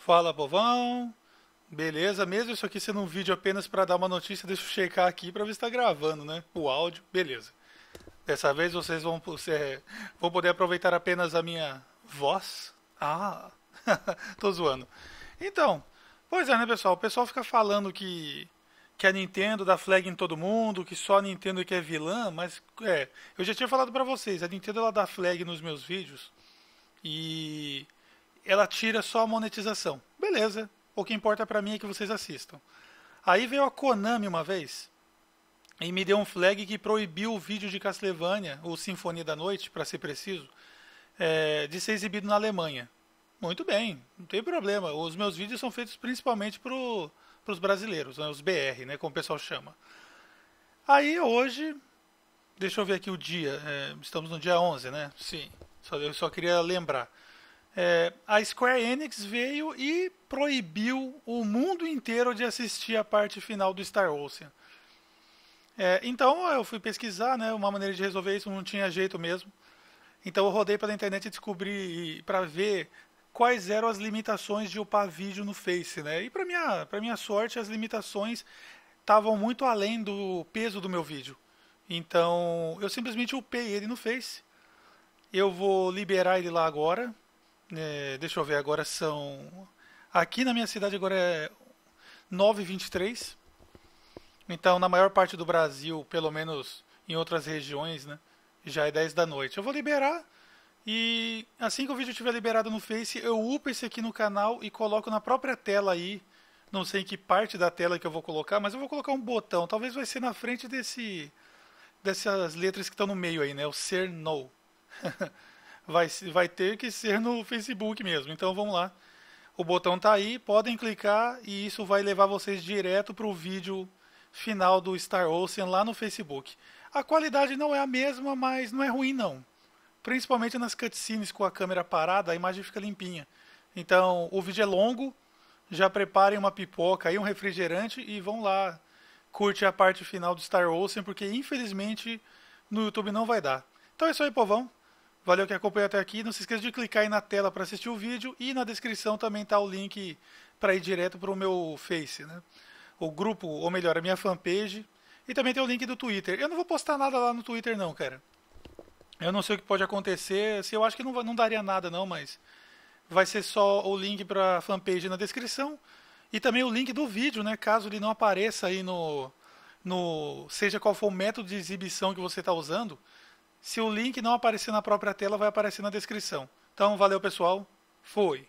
Fala, povão. Beleza, mesmo isso aqui sendo um vídeo apenas para dar uma notícia, deixa eu checar aqui para ver se está gravando, né? O áudio, beleza. Dessa vez vocês vão, ser vão poder aproveitar apenas a minha voz. Ah, tô zoando. Então, pois é, né, pessoal? O pessoal fica falando que que a Nintendo dá flag em todo mundo, que só a Nintendo que é vilã, mas é, eu já tinha falado para vocês, a Nintendo ela dá flag nos meus vídeos. E ela tira só a monetização. Beleza. O que importa para mim é que vocês assistam. Aí veio a Konami uma vez e me deu um flag que proibiu o vídeo de Castlevania, ou Sinfonia da Noite, para ser preciso, é, de ser exibido na Alemanha. Muito bem, não tem problema. Os meus vídeos são feitos principalmente para os brasileiros, né, os BR, né, como o pessoal chama. Aí hoje, deixa eu ver aqui o dia, é, estamos no dia 11, né? Sim, só, eu só queria lembrar. É, a Square Enix veio e proibiu o mundo inteiro de assistir a parte final do Star Ocean. É, então eu fui pesquisar, né, uma maneira de resolver isso não tinha jeito mesmo. Então eu rodei pela internet e descobri para ver quais eram as limitações de upar vídeo no Face, né? E para minha, para minha sorte, as limitações estavam muito além do peso do meu vídeo. Então, eu simplesmente upei ele no Face. Eu vou liberar ele lá agora é, deixa eu ver, agora são. Aqui na minha cidade agora é 9h23. Então, na maior parte do Brasil, pelo menos em outras regiões, né? Já é 10 da noite. Eu vou liberar e assim que o vídeo estiver liberado no Face, eu upo esse aqui no canal e coloco na própria tela aí. Não sei em que parte da tela que eu vou colocar, mas eu vou colocar um botão. Talvez vai ser na frente desse dessas letras que estão no meio aí, né? O ser no. vai, vai ter que ser no Facebook mesmo. Então vamos lá. O botão está aí, podem clicar e isso vai levar vocês direto para o vídeo final do Star Ocean lá no Facebook. A qualidade não é a mesma, mas não é ruim não. Principalmente nas cutscenes com a câmera parada, a imagem fica limpinha. Então, o vídeo é longo, já preparem uma pipoca e um refrigerante e vão lá curte a parte final do Star Ocean, porque infelizmente no YouTube não vai dar. Então é isso aí, povão. Valeu que acompanhou até aqui. Não se esqueça de clicar aí na tela para assistir o vídeo e na descrição também está o link para ir direto para o meu Face, né? O grupo, ou melhor, a minha fanpage. E também tem o link do Twitter. Eu não vou postar nada lá no Twitter não, cara. Eu não sei o que pode acontecer. Se eu acho que não, não daria nada não, mas vai ser só o link para a fanpage na descrição e também o link do vídeo, né? Caso ele não apareça aí no, no seja qual for o método de exibição que você está usando se o link não aparecer na própria tela, vai aparecer na descrição. Então, valeu pessoal, fui!